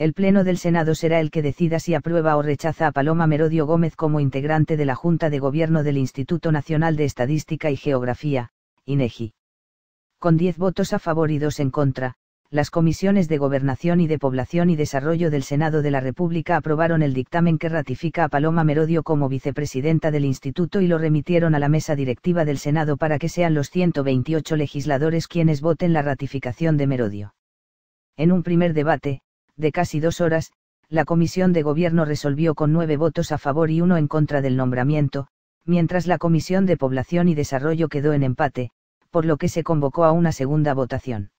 el Pleno del Senado será el que decida si aprueba o rechaza a Paloma Merodio Gómez como integrante de la Junta de Gobierno del Instituto Nacional de Estadística y Geografía, INEGI. E Con 10 votos a favor y dos en contra, las comisiones de Gobernación y de Población y Desarrollo del Senado de la República aprobaron el dictamen que ratifica a Paloma Merodio como vicepresidenta del instituto y lo remitieron a la mesa directiva del Senado para que sean los 128 legisladores quienes voten la ratificación de Merodio. En un primer debate, de casi dos horas, la Comisión de Gobierno resolvió con nueve votos a favor y uno en contra del nombramiento, mientras la Comisión de Población y Desarrollo quedó en empate, por lo que se convocó a una segunda votación.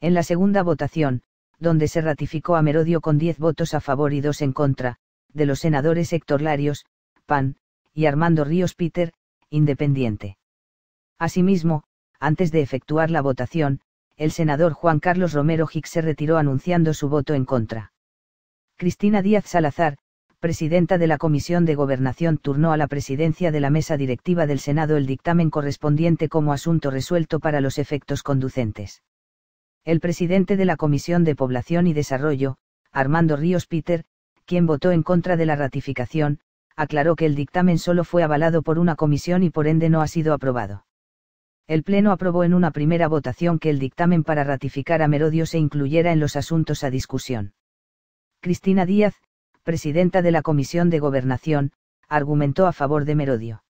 En la segunda votación, donde se ratificó a Merodio con diez votos a favor y dos en contra, de los senadores Héctor Larios, PAN, y Armando Ríos Peter, Independiente. Asimismo, antes de efectuar la votación, el senador Juan Carlos Romero Hicks se retiró anunciando su voto en contra. Cristina Díaz Salazar, presidenta de la Comisión de Gobernación, turnó a la presidencia de la mesa directiva del Senado el dictamen correspondiente como asunto resuelto para los efectos conducentes. El presidente de la Comisión de Población y Desarrollo, Armando Ríos Peter, quien votó en contra de la ratificación, aclaró que el dictamen solo fue avalado por una comisión y por ende no ha sido aprobado el Pleno aprobó en una primera votación que el dictamen para ratificar a Merodio se incluyera en los asuntos a discusión. Cristina Díaz, presidenta de la Comisión de Gobernación, argumentó a favor de Merodio.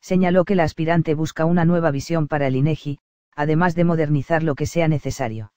Señaló que la aspirante busca una nueva visión para el INEGI, e además de modernizar lo que sea necesario.